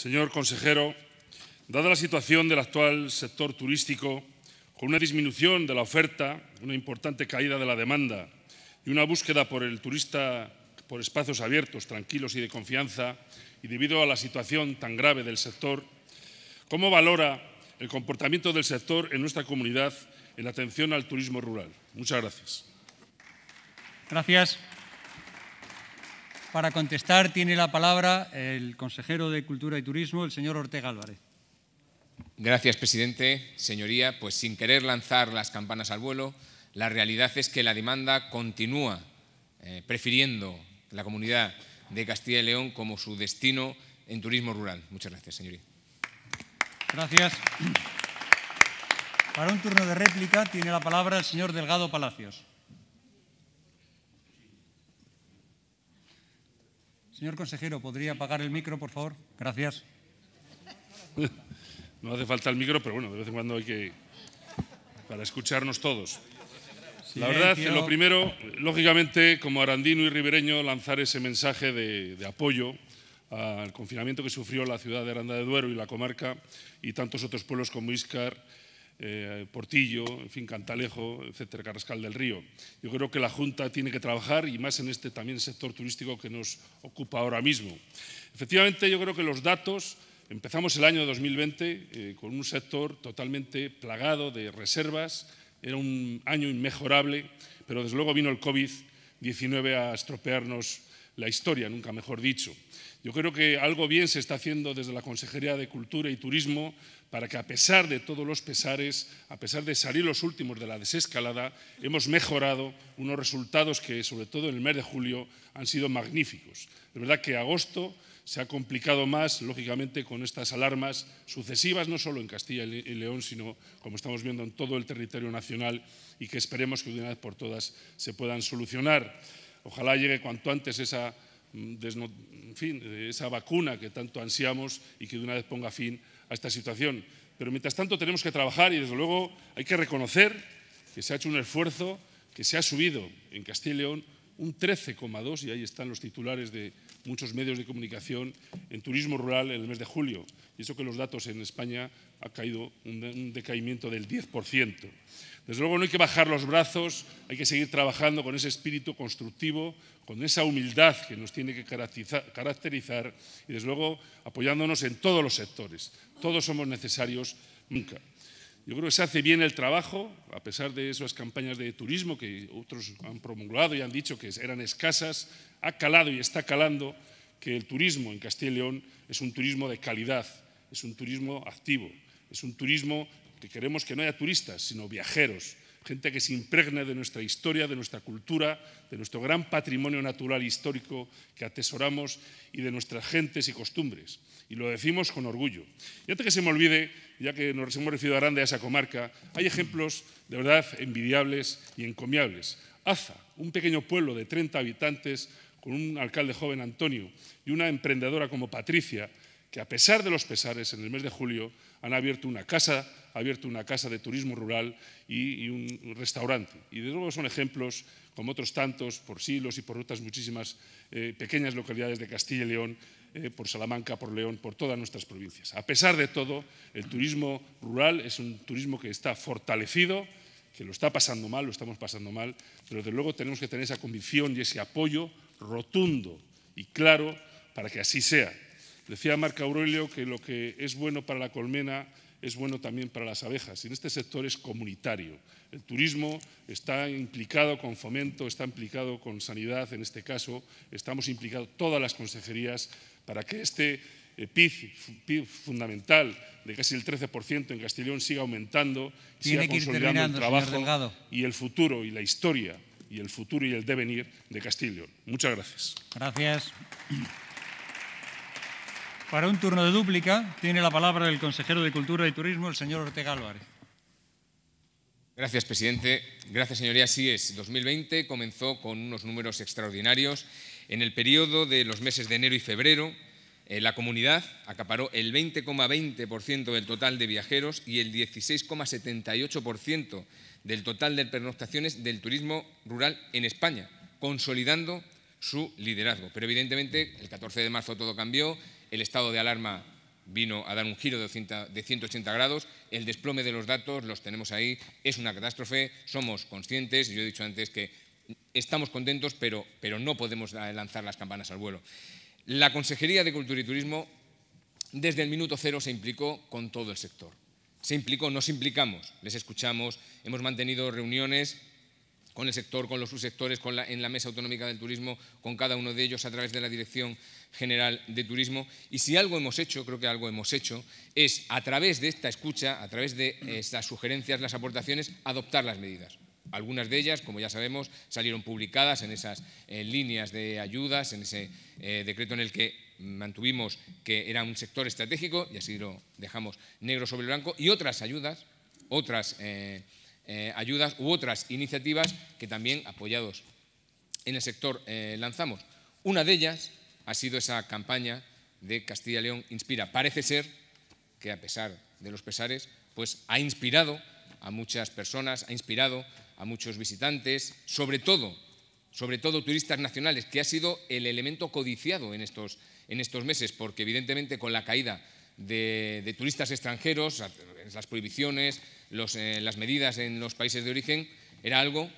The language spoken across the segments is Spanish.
Señor consejero, dada la situación del actual sector turístico, con una disminución de la oferta, una importante caída de la demanda y una búsqueda por el turista por espacios abiertos, tranquilos y de confianza, y debido a la situación tan grave del sector, ¿cómo valora el comportamiento del sector en nuestra comunidad en atención al turismo rural? Muchas gracias. Gracias. Para contestar tiene la palabra el consejero de Cultura y Turismo, el señor Ortega Álvarez. Gracias, presidente. Señoría, pues sin querer lanzar las campanas al vuelo, la realidad es que la demanda continúa eh, prefiriendo la comunidad de Castilla y León como su destino en turismo rural. Muchas gracias, señoría. Gracias. Para un turno de réplica tiene la palabra el señor Delgado Palacios. Señor consejero, ¿podría apagar el micro, por favor? Gracias. No hace falta el micro, pero bueno, de vez en cuando hay que... para escucharnos todos. La verdad, lo primero, lógicamente, como arandino y ribereño, lanzar ese mensaje de, apoyo al confinamiento que sufrió la ciudad de Aranda de Duero y la comarca y tantos otros pueblos como Iscar… Eh, Portillo, en fin, Cantalejo, etcétera, Carrascal del Río. Yo creo que la Junta tiene que trabajar y más en este también sector turístico que nos ocupa ahora mismo. Efectivamente, yo creo que los datos, empezamos el año 2020 eh, con un sector totalmente plagado de reservas, era un año inmejorable, pero desde luego vino el COVID-19 a estropearnos la historia, nunca mejor dicho. Yo creo que algo bien se está haciendo desde la Consejería de Cultura y Turismo para que a pesar de todos los pesares, a pesar de salir los últimos de la desescalada, hemos mejorado unos resultados que, sobre todo en el mes de julio, han sido magníficos. De verdad que agosto se ha complicado más, lógicamente, con estas alarmas sucesivas, no solo en Castilla y León, sino, como estamos viendo, en todo el territorio nacional y que esperemos que de una vez por todas se puedan solucionar. Ojalá llegue cuanto antes mm, esa, vacuna que tanto ansiamos y que de una vez ponga fin a esta situación. Pero mientras tanto tenemos que trabajar y desde luego hay que reconocer que se ha hecho un esfuerzo, que se ha subido en Castilla y León un 13,2 y ahí están los titulares de, muchos medios de comunicación en turismo rural en el mes de julio. Y eso que los datos en España ha caído un decaimiento del 10%. Desde luego no hay que bajar los brazos, hay que seguir trabajando con ese espíritu constructivo, con esa humildad que nos tiene que caracterizar y desde luego apoyándonos en todos los sectores. Todos somos necesarios nunca. Yo creo que se hace bien el trabajo, a pesar de esas campañas de turismo que otros han promulgado y han dicho que eran escasas, ha calado y está calando que el turismo en Castilla y León es un turismo de calidad, es un turismo activo, es un turismo que queremos que no haya turistas, sino viajeros, gente que se impregne de nuestra historia, de nuestra cultura, de nuestro gran patrimonio natural histórico que atesoramos y de nuestras gentes y costumbres. Y lo decimos con orgullo. Y antes que se me olvide, ya que nos hemos referido a Aranda y a esa comarca, hay ejemplos de verdad envidiables y encomiables. Aza, un pequeño pueblo de 30 habitantes con un alcalde joven, Antonio, y una emprendedora como Patricia, que a pesar de los pesares, en el mes de julio han abierto una casa, ha abierto una casa de turismo rural y, un restaurante. Y de nuevo son ejemplos, como otros tantos, por silos y por otras muchísimas eh, pequeñas localidades de Castilla y León, eh, por Salamanca, por León, por todas nuestras provincias. A pesar de todo, el turismo rural es un turismo que está fortalecido, que lo está pasando mal, lo estamos pasando mal, pero desde luego tenemos que tener esa convicción y ese apoyo rotundo y claro para que así sea. Decía Marco Aurelio que lo que es bueno para la colmena es bueno también para las abejas y en este sector es comunitario. El turismo está implicado con fomento, está implicado con sanidad, en este caso estamos implicados todas las consejerías para que este eh, PIB, fundamental de casi el 13% en Castellón siga aumentando, Tiene siga consolidando el trabajo y el futuro y la historia y el futuro y el devenir de Castellón. Muchas gracias. Gracias. Para un turno de dúplica, tiene la palabra el consejero de Cultura y Turismo, el señor Ortega Álvarez. Gracias, presidente. Gracias, señorías. Así es. 2020 comenzó con unos números extraordinarios. En el periodo de los meses de enero y febrero, eh, la comunidad acaparó el 20,20% del total de viajeros y el 16,78% del total de pernoctaciones del turismo rural en España, consolidando su liderazgo. Pero evidentemente el 14 de marzo todo cambió, el estado de alarma vino a dar un giro de 180 grados, el desplome de los datos los tenemos ahí, es una catástrofe, somos conscientes, yo he dicho antes que estamos contentos, pero, pero no podemos lanzar las campanas al vuelo. La Consejería de Cultura y Turismo desde el minuto cero se implicó con todo el sector. Se implicó, nos implicamos, les escuchamos, hemos mantenido reuniones con el sector, con los subsectores, con la, en la Mesa Autonómica del Turismo, con cada uno de ellos a través de la Dirección General de Turismo. Y si algo hemos hecho, creo que algo hemos hecho, es a través de esta escucha, a través de estas eh, sugerencias, las aportaciones, adoptar las medidas. Algunas de ellas, como ya sabemos, salieron publicadas en esas eh, líneas de ayudas, en ese eh, decreto en el que mantuvimos que era un sector estratégico, y así lo dejamos negro sobre blanco, y otras ayudas, otras... Eh, ayudas u otras iniciativas que también, apoyados en el sector, eh, lanzamos. Una de ellas ha sido esa campaña de Castilla y León Inspira. Parece ser que, a pesar de los pesares, pues ha inspirado a muchas personas, ha inspirado a muchos visitantes, sobre todo, sobre todo turistas nacionales, que ha sido el elemento codiciado en estos, en estos meses, porque evidentemente con la caída de turistas extranjeros, pues, las prohibiciones, eh, las medidas en los países de origen, era algo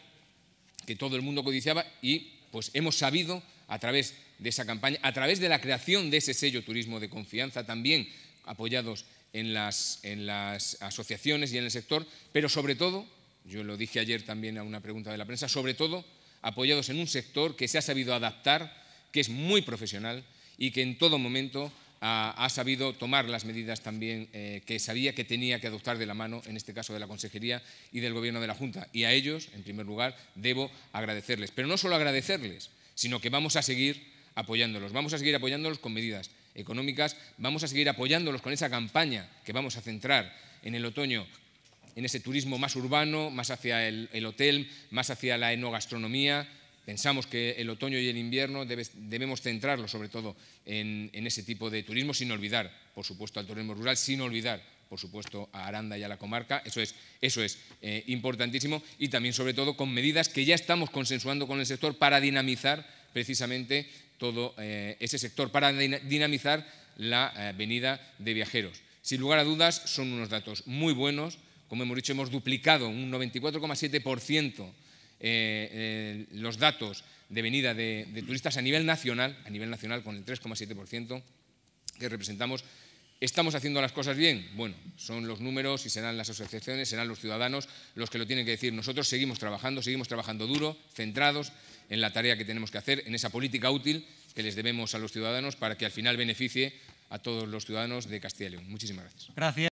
que todo el mundo codiciaba y pues hemos sabido a través de esa campaña, a través de la creación de ese sello turismo de confianza, también apoyados en las, en las asociaciones y en el sector, pero sobre todo, yo lo dije ayer también a una pregunta de la prensa, sobre todo apoyados en un sector que se ha sabido adaptar, que es muy profesional y que en todo momento ha, sabido tomar las medidas también eh, que sabía que tenía que adoptar de la mano, en este caso de la Consejería y del Gobierno de la Junta. Y a ellos, en primer lugar, debo agradecerles. Pero no solo agradecerles, sino que vamos a seguir apoyándolos. Vamos a seguir apoyándolos con medidas económicas, vamos a seguir apoyándolos con esa campaña que vamos a centrar en el otoño en ese turismo más urbano, más hacia el hotel, más hacia la enogastronomía, Pensamos que el otoño y el invierno debemos centrarlo sobre todo en, ese tipo de turismo, sin olvidar, por supuesto, al turismo rural, sin olvidar, por supuesto, a Aranda y a la comarca. Eso es, eso es eh, importantísimo y también, sobre todo, con medidas que ya estamos consensuando con el sector para dinamizar precisamente todo eh, ese sector, para dinamizar la eh, venida de viajeros. Sin lugar a dudas, son unos datos muy buenos. Como hemos dicho, hemos duplicado un 94,7% eh, eh, los datos de venida de, de, turistas a nivel nacional, a nivel nacional con el 3,7% que representamos. ¿Estamos haciendo las cosas bien? Bueno, son los números y serán las asociaciones, serán los ciudadanos los que lo tienen que decir. Nosotros seguimos trabajando, seguimos trabajando duro, centrados en la tarea que tenemos que hacer, en esa política útil que les debemos a los ciudadanos para que al final beneficie a todos los ciudadanos de Castilla y León. Muchísimas gracias. Gracias.